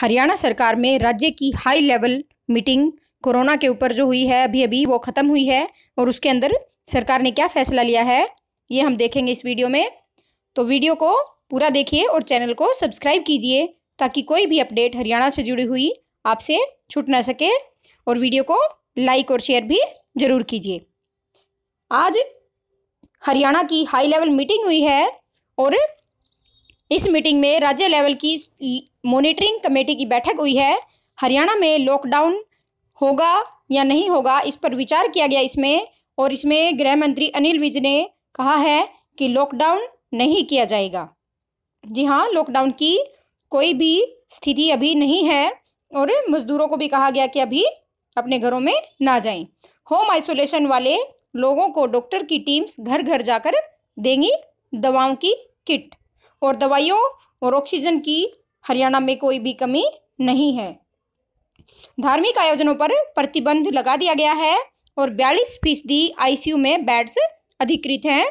हरियाणा सरकार में राज्य की हाई लेवल मीटिंग कोरोना के ऊपर जो हुई है अभी अभी वो ख़त्म हुई है और उसके अंदर सरकार ने क्या फैसला लिया है ये हम देखेंगे इस वीडियो में तो वीडियो को पूरा देखिए और चैनल को सब्सक्राइब कीजिए ताकि कोई भी अपडेट हरियाणा से जुड़ी हुई आपसे छूट ना सके और वीडियो को लाइक और शेयर भी ज़रूर कीजिए आज हरियाणा की हाई लेवल मीटिंग हुई है और इस मीटिंग में राज्य लेवल की मॉनिटरिंग कमेटी की बैठक हुई है हरियाणा में लॉकडाउन होगा या नहीं होगा इस पर विचार किया गया इसमें और इसमें गृह मंत्री अनिल विज ने कहा है कि लॉकडाउन नहीं किया जाएगा जी हाँ लॉकडाउन की कोई भी स्थिति अभी नहीं है और मजदूरों को भी कहा गया कि अभी अपने घरों में ना जाएं होम आइसोलेशन वाले लोगों को डॉक्टर की टीम्स घर घर जाकर देंगी दवाओं की किट और दवाइयों और ऑक्सीजन की हरियाणा में कोई भी कमी नहीं है धार्मिक आयोजनों पर प्रतिबंध लगा दिया गया है और बयालीस फीसदी आई में बेड्स अधिकृत हैं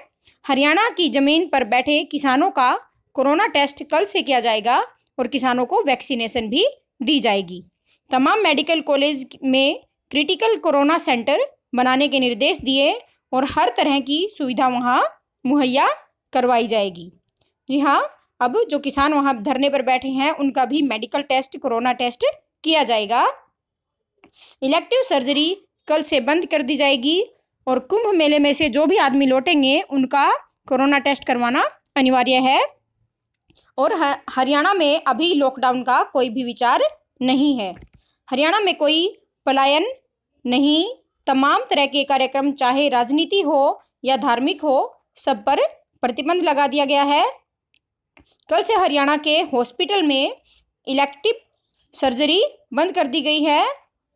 हरियाणा की जमीन पर बैठे किसानों का कोरोना टेस्ट कल से किया जाएगा और किसानों को वैक्सीनेशन भी दी जाएगी तमाम मेडिकल कॉलेज में क्रिटिकल कोरोना सेंटर बनाने के निर्देश दिए और हर तरह की सुविधा वहाँ मुहैया करवाई जाएगी जी हाँ अब जो किसान वहाँ धरने पर बैठे हैं उनका भी मेडिकल टेस्ट कोरोना टेस्ट किया जाएगा इलेक्टिव सर्जरी कल से बंद कर दी जाएगी और कुंभ मेले में से जो भी आदमी लौटेंगे उनका कोरोना टेस्ट करवाना अनिवार्य है और हरियाणा में अभी लॉकडाउन का कोई भी विचार नहीं है हरियाणा में कोई पलायन नहीं तमाम तरह के कार्यक्रम चाहे राजनीति हो या धार्मिक हो सब पर प्रतिबंध लगा दिया गया है कल से हरियाणा के हॉस्पिटल में इलेक्टिव सर्जरी बंद कर दी गई है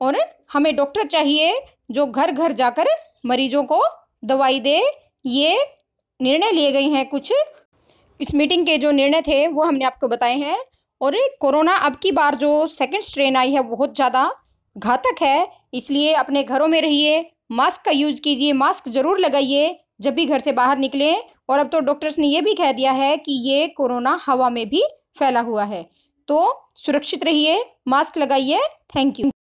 और हमें डॉक्टर चाहिए जो घर घर जाकर मरीजों को दवाई दे ये निर्णय लिए गए हैं कुछ इस मीटिंग के जो निर्णय थे वो हमने आपको बताए हैं और कोरोना अब की बार जो सेकंड स्ट्रेन आई है बहुत ज़्यादा घातक है इसलिए अपने घरों में रहिए मास्क का यूज़ कीजिए मास्क ज़रूर लगाइए जब भी घर से बाहर निकले और अब तो डॉक्टर्स ने यह भी कह दिया है कि ये कोरोना हवा में भी फैला हुआ है तो सुरक्षित रहिए मास्क लगाइए थैंक यू